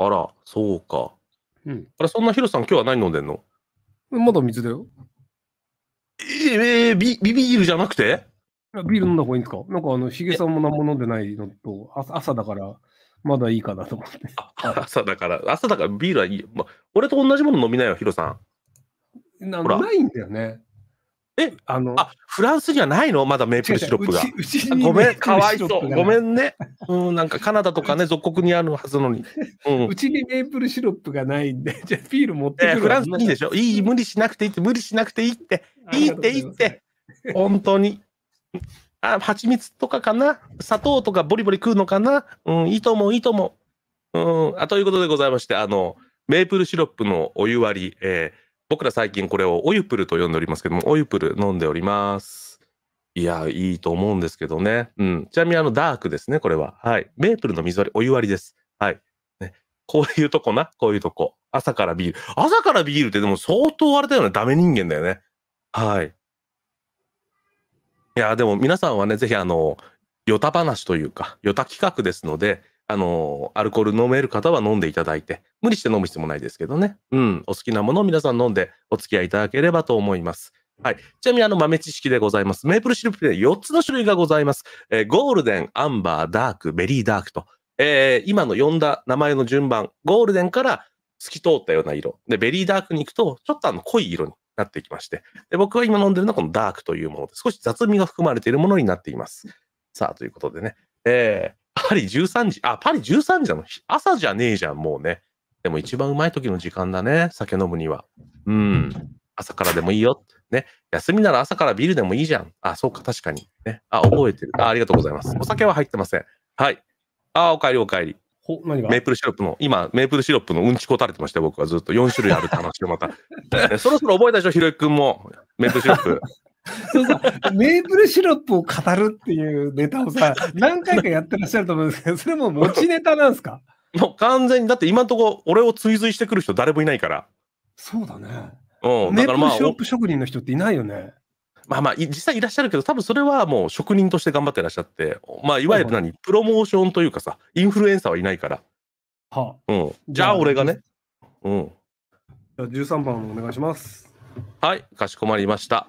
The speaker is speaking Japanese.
あら、そうか。うん。あれ、そんなヒロさん、今日は何飲んでんのまだ水だよ。ええー、ビ、ビビールじゃなくてビール飲んだ方がいいんですかなんかあの、ヒゲさんも何も飲んでないのと、朝だから、まだいいかなと思って。朝だから、朝だからビールはいい。ま、俺と同じもの飲みないよ、ヒロさん。なないんだよね。え、あの、あ、フランスにはないのまだメープルシロップが。ごめん、かわいそう。ごめんね。うん、なんかカナダとかね、属国にあるはずのに。うん。うちにメープルシロップがないんで、じゃあビール持ってくる、フランスにでしょいい、無理しなくていいって、無理しなくていいって。いいっていいって。本当に。あ、蜂蜜とかかな砂糖とかボリボリ食うのかなうん、いいともいいとも。うん、あということでございまして、あの、メープルシロップのお湯割り、えー、僕ら最近これをオユプルと呼んでおりますけども、オユプル飲んでおります。いや、いいと思うんですけどね。うん。ちなみにあの、ダークですね、これは。はい。メープルの水割り、お湯割りです。はい。ね。こういうとこな、こういうとこ。朝からビール。朝からビールってでも相当あれだよね。ダメ人間だよね。はい。いや、でも皆さんはね、ぜひあの、ヨタ話というか、ヨタ企画ですので、あの、アルコール飲める方は飲んでいただいて、無理して飲む必要もないですけどね。うん、お好きなものを皆さん飲んでお付き合いいただければと思います。はい。ちなみにあの豆知識でございます。メープルシルプで4つの種類がございます。えー、ゴールデン、アンバー、ダーク、ベリーダークと、えー、今の呼んだ名前の順番、ゴールデンから透き通ったような色。で、ベリーダークに行くと、ちょっとあの濃い色になってきまして。で、僕が今飲んでるのはこのダークというもので、少し雑味が含まれているものになっています。さあ、ということでね。えー、パリ13時、あ、パリ13時なの朝じゃねえじゃん、もうね。でも一番うまい時の時間だね、酒飲むには。うん。朝からでもいいよ。ね。休みなら朝からビールでもいいじゃん。あ、そうか、確かに。ね。あ、覚えてる。あ、ありがとうございます。お酒は入ってません。はい。あ、おかえりおかえり。メープルシロップの、今、メープルシロップのうんちこたれてました、僕はずっと4種類あるって話をまた。そろそろ覚えたでしょ、ひろゆくんも。メープルシロップ。そうメープルシロップを語るっていうネタをさ、何回かやってらっしゃると思うんですけど、それも持ちネタなんですか もう完全に、だって今のとこ俺を追随してくる人誰もいないから。そうだね。うん、メだーかプらまルシ、ロップ職人の人っていないよね。まあまあ、い実際いらっしゃるけど、多分それはもう職人として頑張ってらっしゃって、まあ、いわゆる何、プロモーションというかさ、インフルエンサーはいないから。はうん。じゃあ俺がね。うん。じゃあ13番お願いします。はい、かしこまりました。